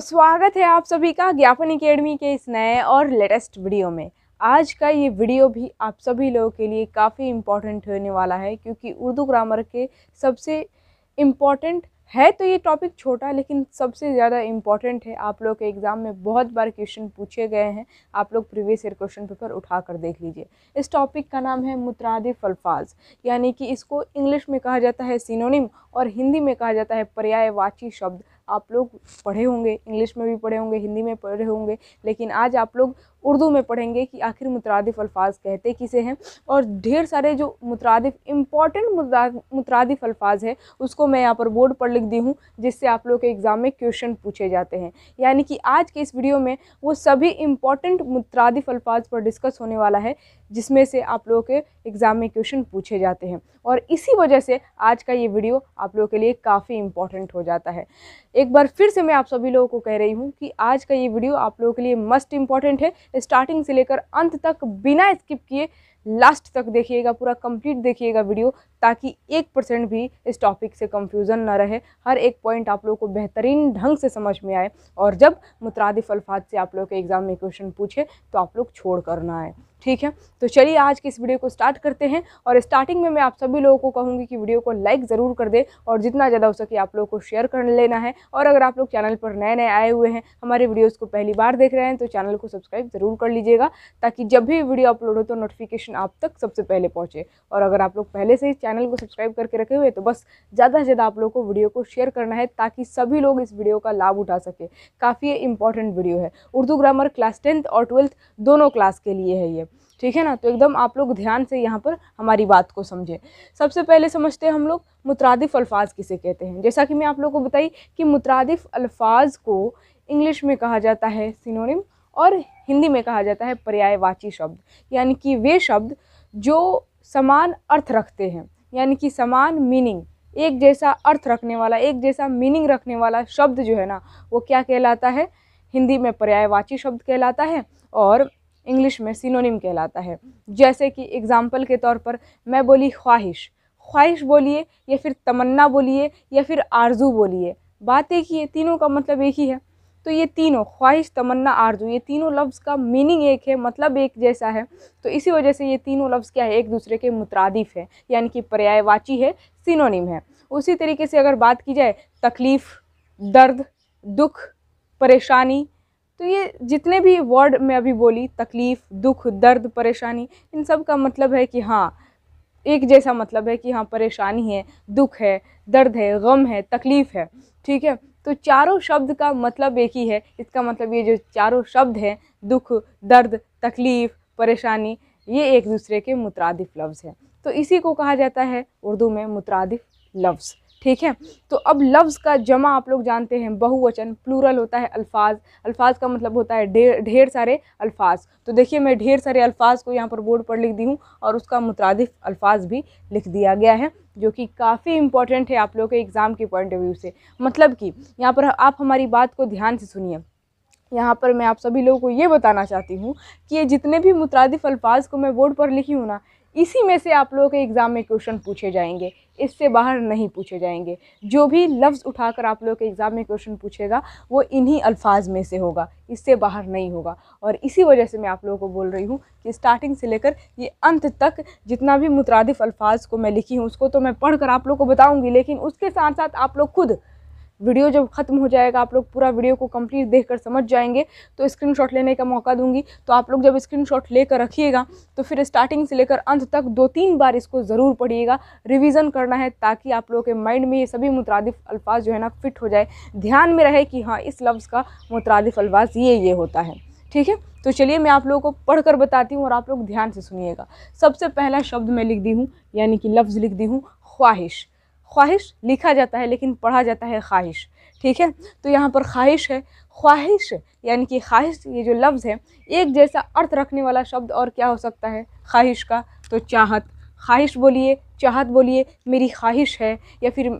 स्वागत है आप सभी का ज्ञापन अकेडमी के इस नए और लेटेस्ट वीडियो में आज का ये वीडियो भी आप सभी लोगों के लिए काफ़ी इम्पॉर्टेंट होने वाला है क्योंकि उर्दू ग्रामर के सबसे इम्पॉर्टेंट है तो ये टॉपिक छोटा लेकिन सबसे ज़्यादा इम्पॉर्टेंट है आप लोग के एग्ज़ाम में बहुत बार क्वेश्चन पूछे गए हैं आप लोग प्रीवियस ईयर क्वेश्चन पेपर उठा कर देख लीजिए इस टॉपिक का नाम है मुतरादिफ अल्फाज यानी कि इसको इंग्लिश में कहा जाता है सिनोनिम और हिंदी में कहा जाता है पर्यायवाची शब्द आप लोग पढ़े होंगे इंग्लिश में भी पढ़े होंगे हिंदी में पढ़े होंगे लेकिन आज आप लोग उर्दू में पढ़ेंगे कि आखिर मुतरदफ़ अल्फाज कहते किसे हैं और ढेर सारे जो मुतरदफ़ इम्पॉर्टेंट मुतरदफ़ अल्फाज है उसको मैं यहाँ पर बोर्ड पर लिख दी हूँ जिससे आप लोग के एग्ज़ाम में क्वेश्चन पूछे जाते हैं यानी कि आज के इस वीडियो में वो सभी इम्पॉर्टेंट मुतरदफ़ अल्फाज पर डिस्कस होने वाला है जिसमें से आप लोगों के एग्ज़ाम में क्वेश्चन पूछे जाते हैं और इसी वजह से आज का ये वीडियो आप लोगों के लिए काफ़ी इंपॉर्टेंट हो जाता है एक बार फिर से मैं आप सभी लोगों को कह रही हूँ कि आज का ये वीडियो आप लोगों के लिए मस्ट इम्पॉर्टेंट है स्टार्टिंग से लेकर अंत तक बिना स्किप किए लास्ट तक देखिएगा पूरा कंप्लीट देखिएगा वीडियो ताकि एक परसेंट भी इस टॉपिक से कंफ्यूजन ना रहे हर एक पॉइंट आप लोगों को बेहतरीन ढंग से समझ में आए और जब मुतरदिफ अल्फाज से आप लोग के एग्ज़ाम में क्वेश्चन पूछे तो आप लोग छोड़ कर ना आए ठीक है तो चलिए आज की इस वीडियो को स्टार्ट करते हैं और स्टार्टिंग में मैं आप सभी लोगों को कहूँगी कि वीडियो को लाइक ज़रूर कर दे और जितना ज़्यादा हो सके आप लोगों को शेयर कर लेना है और अगर आप लोग चैनल पर नए नए आए हुए हैं हमारे वीडियोज़ को पहली बार देख रहे हैं तो चैनल को सब्सक्राइब ज़रूर कर लीजिएगा ताकि जब भी वीडियो अपलोड हो तो नोटिफिकेशन आप तक सबसे पहले पहुँचे और अगर आप लोग पहले से ही चैनल को सब्सक्राइब करके रखे हुए तो बस ज़्यादा से ज़्यादा आप लोग को वीडियो को शेयर करना है ताकि सभी लोग इस वीडियो का लाभ उठा सके काफ़ी इंपॉर्टेंट वीडियो है उर्दू ग्रामर क्लास टेंथ और ट्वेल्थ दोनों क्लास के लिए है ये ठीक है ना तो एकदम आप लोग ध्यान से यहाँ पर हमारी बात को समझें सबसे पहले समझते हैं हम लोग मुतरदफ़ अल्फाज किसे कहते हैं जैसा कि मैं आप लोग को बताई कि मुतरदफ़ अल्फाज को इंग्लिश में कहा जाता है सिनोनिम और हिंदी में कहा जाता है पर्यायवाची शब्द यानी कि वे शब्द जो समान अर्थ रखते हैं यानी कि समान मीनिंग एक जैसा अर्थ रखने वाला एक जैसा मीनिंग रखने वाला शब्द जो है ना वो क्या कहलाता है हिंदी में पर्यायवाची शब्द कहलाता है और इंग्लिश में सिनोनिम कहलाता है जैसे कि एग्ज़ाम्पल के तौर पर मैं बोली ख्वाहिश ख्वाहिश बोलिए या फिर तमन्ना बोलिए या फिर आरजू बोलिए बात एक ही है तीनों का मतलब एक ही है तो ये तीनों ख्वाहिश तमन्ना आरजू ये तीनों लफ्ज़ का मीनिंग एक है मतलब एक जैसा है तो इसी वजह से ये तीनों लफ्ज़ क्या है एक दूसरे के मुतरदिफ है यानी कि पर्यायवाची है सिनोनिम है उसी तरीके से अगर बात की जाए तकलीफ़ दर्द दुख परेशानी तो ये जितने भी वर्ड मैं अभी बोली तकलीफ़ दुख दर्द परेशानी इन सब का मतलब है कि हाँ एक जैसा मतलब है कि हाँ परेशानी है दुख है दर्द है गम है तकलीफ़ है ठीक है तो चारों शब्द का मतलब एक ही है इसका मतलब ये जो चारों शब्द हैं दुख दर्द तकलीफ़ परेशानी ये एक दूसरे के मुतरदफ़ लफ्ज़ हैं तो इसी को कहा जाता है उर्दू में मुतरदफ़ लफ्ज़ ठीक है तो अब लफ्ज़ का जमा आप लोग जानते हैं बहुवचन प्लूरल होता है अल्फाज अल्फाज का मतलब होता है ढेर ढेर सारे अल्फाज तो देखिए मैं ढेर सारे अल्फाज को यहाँ पर बोर्ड पर लिख दी हूँ और उसका मुतरदिफ अल्फाज भी लिख दिया गया है जो कि काफ़ी इंपॉर्टेंट है आप लोगों के एग्ज़ाम के पॉइंट ऑफ व्यू से मतलब कि यहाँ पर आप हमारी बात को ध्यान से सुनिए यहाँ पर मैं आप सभी लोगों को ये बताना चाहती हूँ कि ये जितने भी मुतरदिफ अल्फाज को मैं बोर्ड पर लिखी हूँ ना इसी में से आप लोगों के एग्ज़ाम में क्वेश्चन पूछे जाएंगे इससे बाहर नहीं पूछे जाएंगे जो भी लफ्ज़ उठाकर आप लोगों के एग्ज़ाम में क्वेश्चन पूछेगा वो इन्हीं अल्फाज में से होगा इससे बाहर नहीं होगा और इसी वजह से मैं आप लोगों को बोल रही हूँ कि स्टार्टिंग से लेकर ये अंत तक जितना भी मुतरदफ़ अल्फाज को मैं लिखी हूँ उसको तो मैं पढ़ कर आप लोग को बताऊँगी लेकिन उसके साथ साथ आप लोग खुद वीडियो जब ख़त्म हो जाएगा आप लोग पूरा वीडियो को कंप्लीट देख कर समझ जाएंगे तो स्क्रीनशॉट लेने का मौका दूंगी तो आप लोग जब स्क्रीनशॉट लेकर रखिएगा तो फिर स्टार्टिंग से लेकर अंत तक दो तीन बार इसको ज़रूर पढ़िएगा रिविज़न करना है ताकि आप लोगों के माइंड में ये सभी मुतरदफ़ अल्फाज जो है ना फिट हो जाए ध्यान में रहे कि हाँ इस लफ्ज़ का मुतरदफ़ अल्फाज ये ये होता है ठीक है तो चलिए मैं आप लोगों को पढ़ कर बताती हूँ और आप लोग ध्यान से सुनिएगा सबसे पहला शब्द मैं लिख दी हूँ यानी कि लफ्ज़ लिख दी हूँ ख्वाहिश ख्वाहिश लिखा जाता है लेकिन पढ़ा जाता है ख्वाहिश ठीक है तो यहाँ पर ख्वाहिश है ख्वाहिश यानी कि ख्वाहिश ये जो लफ्ज़ है एक जैसा अर्थ रखने वाला शब्द और क्या हो सकता है ख्वाहिश का तो चाहत ख्वाहिश बोलिए चाहत बोलिए मेरी ख्वाहिश है या फिर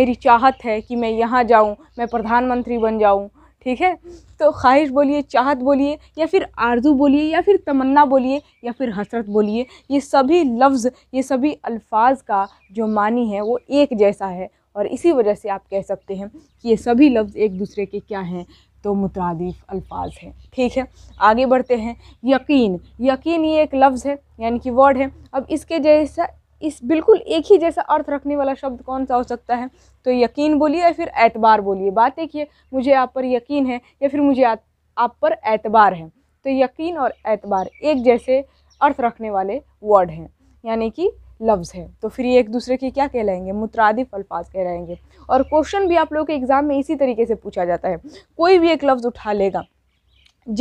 मेरी चाहत है कि मैं यहाँ जाऊँ मैं प्रधानमंत्री बन जाऊँ ठीक है तो ख्वाहिश बोलिए चाहत बोलिए या फिर आरजू बोलिए या फिर तमन्ना बोलिए या फिर हसरत बोलिए ये सभी लफ्ज़ ये सभी अल्फाज का जो मानी है वो एक जैसा है और इसी वजह से आप कह सकते हैं कि ये सभी लफ्ज़ एक दूसरे के क्या हैं तो मुतरदीफ़ अल्फाज हैं ठीक है आगे बढ़ते हैं यकीन यकीन ये एक लफ्ज़ है यानी कि वर्ड है अब इसके जैसा इस बिल्कुल एक ही जैसा अर्थ रखने वाला शब्द कौन सा हो सकता है तो यकीन बोलिए या फिर एतबार बोलिए बात एक ये मुझे आप पर यकीन है या फिर मुझे आ, आप पर एतबार है तो यकीन और एतबार एक जैसे अर्थ रखने वाले वर्ड हैं यानी कि लफ्ज़ है तो फिर ये एक दूसरे के क्या कहलाएंगे मुतरदफ अल्फाज कहलाएंगे और क्वेश्चन भी आप लोगों के एग्ज़ाम में इसी तरीके से पूछा जाता है कोई भी एक लफ्ज़ उठा लेगा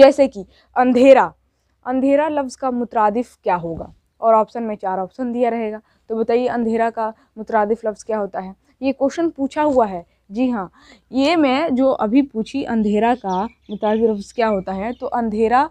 जैसे कि अंधेरा अंधेरा लफ्ज़ का मुतरादिफ क्या होगा और ऑप्शन में चार ऑप्शन दिया रहेगा तो बताइए अंधेरा का मुतरदफ़ लफ्ज़ क्या होता है ये क्वेश्चन पूछा हुआ है जी हाँ ये मैं जो अभी पूछी अंधेरा का मुतरदफ़ लफ्ज़ क्या होता है तो अंधेरा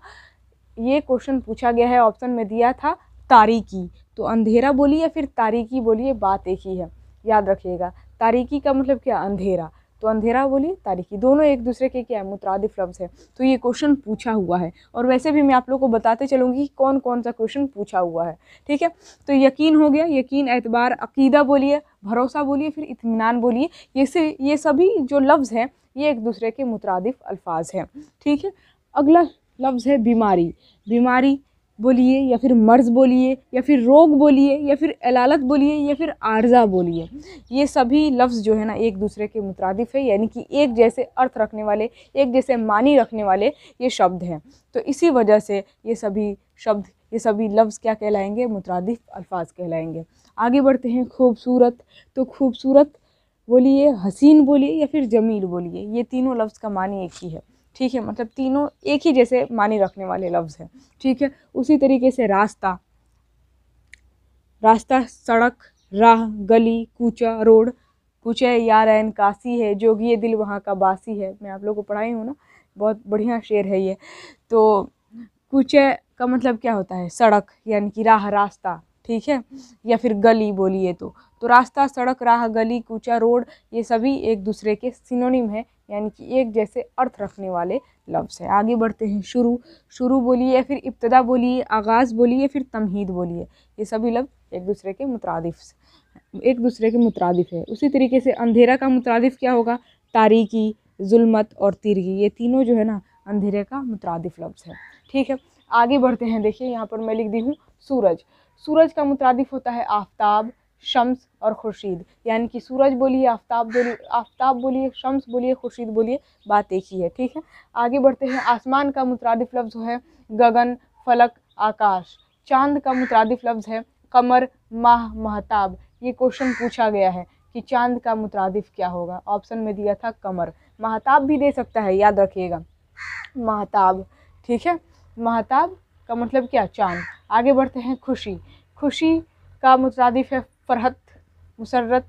ये क्वेश्चन पूछा गया है ऑप्शन में दिया था तारीकी तो अंधेरा बोलिए या फिर तारीकी बोलिए बात एक ही है याद रखिएगा तारीकी का मतलब क्या अंधेरा तो अंधेरा बोली तारीखी दोनों एक दूसरे के क्या है मुतरादिफ लफ्ज़ है तो ये क्वेश्चन पूछा हुआ है और वैसे भी मैं आप लोग को बताते चलूँगी कि कौन कौन सा क्वेश्चन पूछा हुआ है ठीक है तो यकीन हो गया यकीन एतबार अकीदा बोलिए भरोसा बोलिए फिर इतमान बोलिए ये से ये सभी जो लफ्ज़ हैं ये एक दूसरे के मुतरद अल्फाज हैं ठीक है अगला लफ्ज़ है बीमारी बीमारी बोलिए या फिर मर्ज़ बोलिए या फिर रोग बोलिए या फिर अलालत बोलिए या फिर आर्ज़ा बोलिए ये सभी लफ्ज़ जो है ना एक दूसरे के मुतरदफ़ है यानी कि एक जैसे अर्थ रखने वाले एक जैसे मानी रखने वाले ये शब्द हैं तो इसी वजह से ये सभी शब्द ये सभी लफ्ज़ क्या कहलाएंगे मुतरदफ़ अल्फाज कहलाएंगे आगे बढ़ते हैं खूबसूरत तो खूबसूरत बोलिए हसीन बोलिए या फिर जमील बोलिए ये तीनों लफ्ज़ का मानी एक ही है ठीक है मतलब तीनों एक ही जैसे माने रखने वाले लफ्ज़ हैं ठीक है उसी तरीके से रास्ता रास्ता सड़क राह गली कूचा रोड है यार एन काशी है जोगी दिल वहाँ का बासी है मैं आप लोग को पढ़ाई हूँ ना बहुत बढ़िया शेर है ये तो है का मतलब क्या होता है सड़क यानी कि राह रास्ता ठीक है या फिर गली बोलिए तो तो रास्ता सड़क राह गली कूचा रोड ये सभी एक दूसरे के सिनोनिम है यानी कि एक जैसे अर्थ रखने वाले लफ्ज़ है आगे बढ़ते हैं शुरू शुरू बोलिए या फिर इब्तदा बोलिए आगाज़ बोलिए फिर तमहीद बोलिए ये सभी लफ्ज़ एक दूसरे के मुतरदफ़ एक दूसरे के मुतरदफ़ है उसी तरीके से अंधेरा का मुतरदफ़ क्या होगा तारीकी जुल्मत और तिरगी ये तीनों जो है ना अंधेरे का मुतरदफ़ लफ्ज़ है ठीक है आगे बढ़ते हैं देखिए यहाँ पर मैं लिख दी हूँ सूरज सूरज का मुतरदफ़ होता है आफ्ताब शम्स और खुर्शीद यानी कि सूरज बोलिए आफ्ताब बोलिए आफ्ताब बोलिए शम्स बोलिए खुर्शीद बोलिए बात एक ही है ठीक है आगे बढ़ते हैं आसमान का मुतरदिफ लफ्ज़ है गगन फलक आकाश चांद का मुतरदिफ़ लफ्ज़ है कमर माह महताब ये क्वेश्चन पूछा गया है कि चांद का मुतरदिफ क्या होगा ऑप्शन में दिया था कमर महताब भी दे सकता है याद रखिएगा महताब ठीक है महताब का मतलब क्या चांद आगे बढ़ते हैं खुशी खुशी का मुतरदफ है फ़रहत मुसरत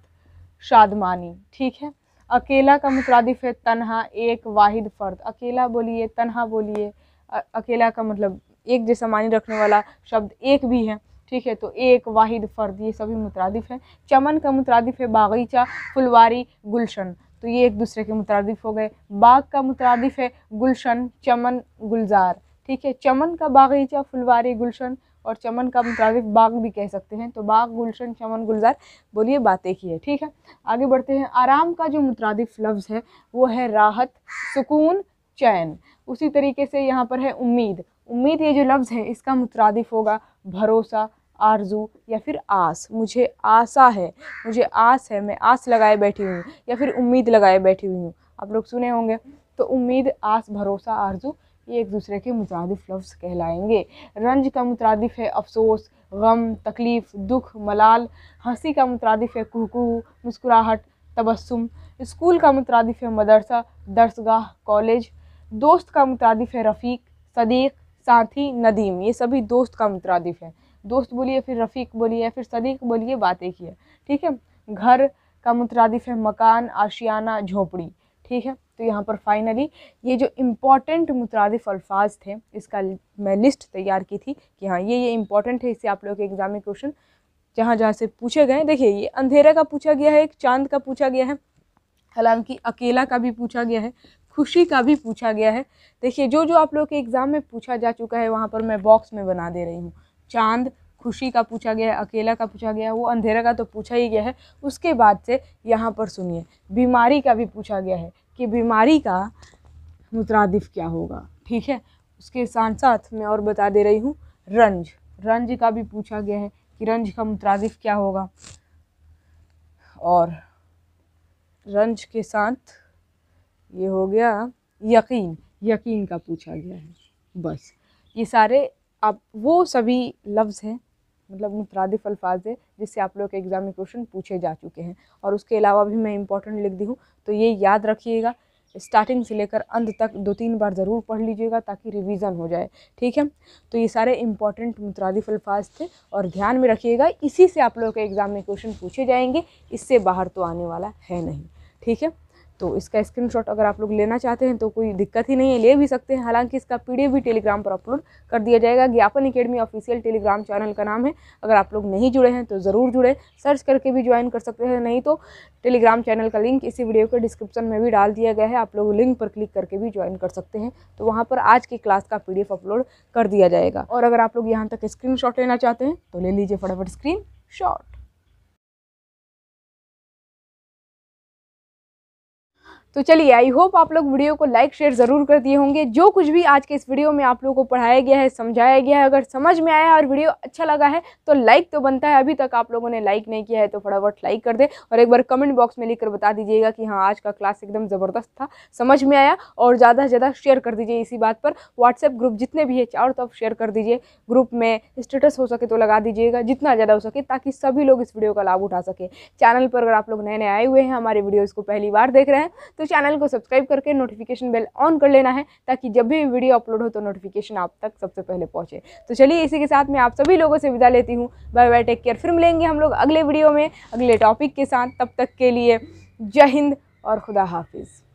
शादमानी ठीक है अकेला का मुतरदफ़ है तनहा एक वाहिद फ़र्द अकेला बोलिए तनहा बोलिए अकेला का मतलब एक जैसा मानी रखने वाला शब्द एक भी है ठीक है तो एक वाहिद फ़र्द ये सभी मुतरदफ़ हैं चमन का मुतरदफ़ है बागीचा फुलवारी गुलशन तो ये एक दूसरे के मुतरदफ़ हो गए बाग का मुतरदफ़ है गुलशन चमन गुलजार ठीक है चमन का बागीचा फुलवारी गुलशन और चमन का मुताबिक बाग भी कह सकते हैं तो बाग गुलशन चमन गुलजार बोलिए बातें की है ठीक है आगे बढ़ते हैं आराम का जो मुतरदिफ लफ्ज़ है वो है राहत सुकून चैन उसी तरीके से यहाँ पर है उम्मीद उम्मीद ये जो लफ्ज़ है इसका मुतरदिफ होगा भरोसा आरजू या फिर आस मुझे आशा है मुझे आस है मैं आस लगाए बैठी हुई हूँ या फिर उम्मीद लगाए बैठी हुई हूँ आप लोग सुने होंगे तो उम्मीद आस भरोसा आरजू ये एक दूसरे के मुतरदफ़ लफ्ज़ कहलाएंगे रंज का मुतरदफ़ है अफसोस गम तकलीफ़ दुख मलाल हंसी का मुतरदफ़ है कुहकू मुस्कुराहट तबस्सुम स्कूल का मुतरदफ़ है मदरसा दरसगाह कॉलेज दोस्त का मुतरदफ़ है रफ़ीक सदीक साथी नदीम ये सभी दोस्त का मुतरदफ़ है दोस्त बोलिए फिर रफ़ीक बोलिए फिर सदीक बोलिए बातें किए ठीक है घर का मुतरदफ़ है मकान आशियाना झोपड़ी ठीक है तो यहाँ पर फाइनली ये जो इम्पॉर्टेंट मुतरदफ़ अल्फाज थे इसका मैं लिस्ट तैयार की थी कि हाँ ये ये इंपॉर्टेंट है इससे आप लोग के एग्ज़ाम में क्वेश्चन जहाँ जहाँ से पूछे गए देखिए ये अंधेरा का पूछा गया है एक चांद का पूछा गया है हालांकि अकेला का भी पूछा गया है खुशी का भी पूछा गया है देखिए जो जो आप लोग के एग्ज़ाम में पूछा जा चुका है वहाँ पर मैं बॉक्स में बना दे रही हूँ चांद खुशी का पूछा गया है अकेला का पूछा गया है वो अंधेरा का तो पूछा ही गया है उसके बाद से यहाँ पर सुनिए बीमारी का भी पूछा गया है की बीमारी का मुतरदफ क्या होगा ठीक है उसके साथ साथ मैं और बता दे रही हूँ रंज रंज का भी पूछा गया है कि रंज का मुतरदफ क्या होगा और रंज के साथ ये हो गया यकीन यकीन का पूछा गया है बस ये सारे आप वो सभी लफ्ज़ हैं मतलब मुतरदफ अल्फाज है जिससे आप लोग के एग्ज़ाम में क्वेश्चन पूछे जा चुके हैं और उसके अलावा भी मैं इंपॉर्टेंट लिख दी हूँ तो ये याद रखिएगा स्टार्टिंग से लेकर अंत तक दो तीन बार ज़रूर पढ़ लीजिएगा ताकि रिवीजन हो जाए ठीक है तो ये सारे इंपॉर्टेंट मुतरदिफ अल्फाज थे और ध्यान में रखिएगा इसी से आप लोगों के एग्ज़ाम में क्वेश्चन पूछे जाएंगे इससे बाहर तो आने वाला है नहीं ठीक है तो इसका स्क्रीनशॉट अगर आप लोग लेना चाहते हैं तो कोई दिक्कत ही नहीं है ले भी सकते हैं हालांकि इसका पीडीएफ भी टेलीग्राम पर अपलोड कर दिया जाएगा ज्ञापन अकेडमी ऑफिशियल टेलीग्राम चैनल का नाम है अगर आप लोग नहीं जुड़े हैं तो ज़रूर जुड़े सर्च करके भी ज्वाइन कर सकते हैं नहीं तो टेलीग्राम चैनल का लिंक इसी वीडियो के डिस्क्रिप्शन में भी डाल दिया गया है आप लोग लिंक पर क्लिक करके भी ज्वाइन कर सकते हैं तो वहाँ पर आज की क्लास का पी अपलोड कर दिया जाएगा और अगर आप लोग यहाँ तक स्क्रीन लेना चाहते हैं तो ले लीजिए फटाफट स्क्रीन शॉट तो चलिए आई होप आप लोग वीडियो को लाइक शेयर ज़रूर कर दिए होंगे जो कुछ भी आज के इस वीडियो में आप लोगों को पढ़ाया गया है समझाया गया है अगर समझ में आया और वीडियो अच्छा लगा है तो लाइक तो बनता है अभी तक आप लोगों ने लाइक नहीं किया है तो फटाफट लाइक कर दे और एक बार कमेंट बॉक्स में लिखकर बता दीजिएगा कि हाँ आज का क्लास एकदम ज़बरदस्त था समझ में आया और ज़्यादा से ज़्यादा शेयर कर दीजिए इसी बात पर व्हाट्सएप ग्रुप जितने भी है चारों तरफ शेयर कर दीजिए ग्रुप में स्टेटस हो सके तो लगा दीजिएगा जितना ज़्यादा हो सके ताकि सभी लोग इस वीडियो का लाभ उठा सकें चैनल पर अगर आप लोग नए नए आए हुए हैं हमारे वीडियोज़ को पहली बार देख रहे हैं तो चैनल को सब्सक्राइब करके नोटिफिकेशन बेल ऑन कर लेना है ताकि जब भी वीडियो अपलोड हो तो नोटिफिकेशन आप तक सबसे पहले पहुँचे तो चलिए इसी के साथ मैं आप सभी लोगों से विदा लेती हूँ बाय बाय टेक केयर फिर मिलेंगे हम लोग अगले वीडियो में अगले टॉपिक के साथ तब तक के लिए जय हिंद और खुदा हाफिज़